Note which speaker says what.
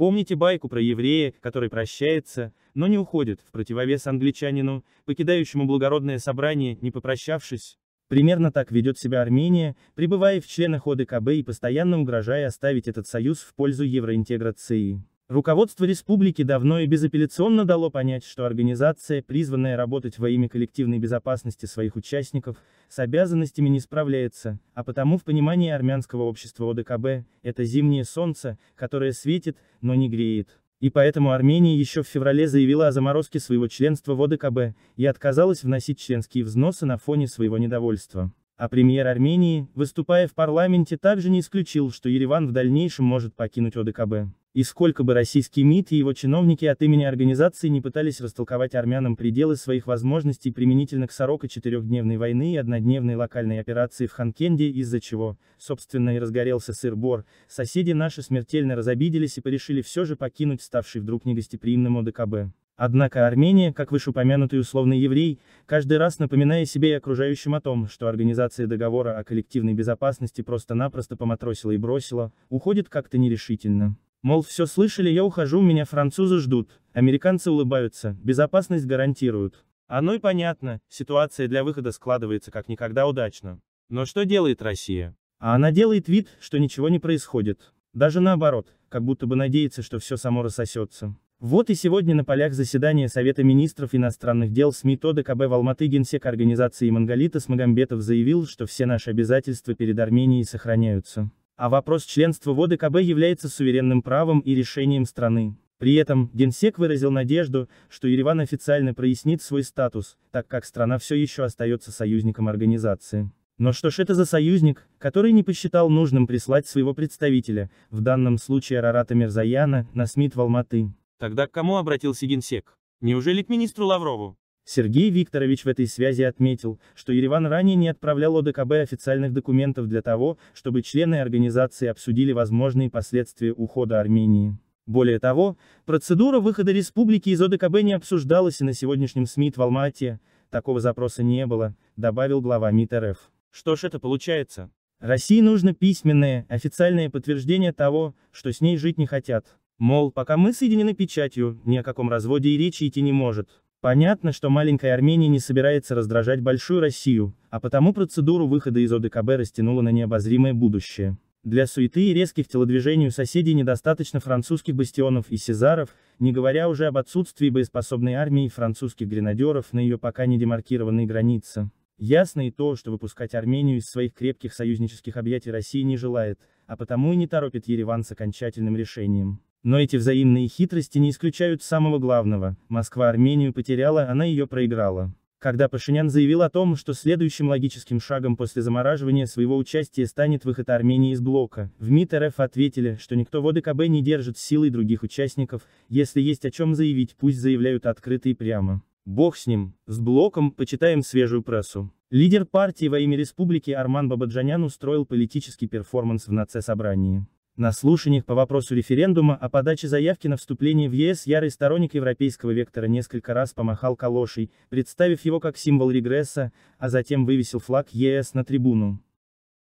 Speaker 1: Помните байку про еврея, который прощается, но не уходит, в противовес англичанину, покидающему благородное собрание, не попрощавшись? Примерно так ведет себя Армения, пребывая в членах ОДКБ и постоянно угрожая оставить этот союз в пользу евроинтеграции. Руководство республики давно и безапелляционно дало понять, что организация, призванная работать во имя коллективной безопасности своих участников, с обязанностями не справляется, а потому в понимании армянского общества ОДКБ, это зимнее солнце, которое светит, но не греет. И поэтому Армения еще в феврале заявила о заморозке своего членства в ОДКБ и отказалась вносить членские взносы на фоне своего недовольства а премьер Армении, выступая в парламенте, также не исключил, что Ереван в дальнейшем может покинуть ОДКБ. И сколько бы российский МИД и его чиновники от имени организации не пытались растолковать армянам пределы своих возможностей применительно к сорока четырехдневной войны и однодневной локальной операции в Ханкенде, из-за чего, собственно, и разгорелся сыр-бор, соседи наши смертельно разобиделись и порешили все же покинуть ставший вдруг негостеприимным ОДКБ. Однако Армения, как вышеупомянутый условный еврей, каждый раз напоминая себе и окружающим о том, что организация договора о коллективной безопасности просто-напросто поматросила и бросила, уходит как-то нерешительно. Мол, все слышали, я ухожу, меня французы ждут, американцы улыбаются, безопасность гарантируют. Оно а ну и понятно, ситуация для выхода складывается как никогда удачно. Но что делает Россия? А она делает вид, что ничего не происходит. Даже наоборот, как будто бы надеется, что все само рассосется. Вот и сегодня на полях заседания Совета министров иностранных дел СМИ ТОДА КБ в Алматы генсек организации «Монголита» Смагамбетов заявил, что все наши обязательства перед Арменией сохраняются а вопрос членства в ОДКБ является суверенным правом и решением страны. При этом, Генсек выразил надежду, что Ереван официально прояснит свой статус, так как страна все еще остается союзником организации. Но что ж это за союзник, который не посчитал нужным прислать своего представителя, в данном случае Рарата Мирзаяна, на СМИТ в Алматы? Тогда к кому обратился генсек? Неужели к министру Лаврову? Сергей Викторович в этой связи отметил, что Ереван ранее не отправлял ОДКБ официальных документов для того, чтобы члены организации обсудили возможные последствия ухода Армении. Более того, процедура выхода республики из ОДКБ не обсуждалась и на сегодняшнем СМИ в Алмате, такого запроса не было, добавил глава МИД РФ. Что ж это получается? России нужно письменное, официальное подтверждение того, что с ней жить не хотят. Мол, пока мы соединены печатью, ни о каком разводе и речи идти не может. Понятно, что маленькая Армения не собирается раздражать большую Россию, а потому процедуру выхода из ОДКБ растянула на необозримое будущее. Для суеты и резких телодвижений у соседей недостаточно французских бастионов и сезаров, не говоря уже об отсутствии боеспособной армии и французских гренадеров на ее пока не демаркированной границе. Ясно и то, что выпускать Армению из своих крепких союзнических объятий России не желает, а потому и не торопит Ереван с окончательным решением. Но эти взаимные хитрости не исключают самого главного, Москва Армению потеряла, она ее проиграла. Когда Пашинян заявил о том, что следующим логическим шагом после замораживания своего участия станет выход Армении из блока, в МИД РФ ответили, что никто в ОДКБ не держит силой других участников, если есть о чем заявить, пусть заявляют открыто и прямо. Бог с ним, с блоком, почитаем свежую прессу. Лидер партии во имя республики Арман Бабаджанян устроил политический перформанс в НАЦЕ-собрании. На слушаниях по вопросу референдума о подаче заявки на вступление в ЕС ярый сторонник европейского вектора несколько раз помахал калошей, представив его как символ регресса, а затем вывесил флаг ЕС на трибуну.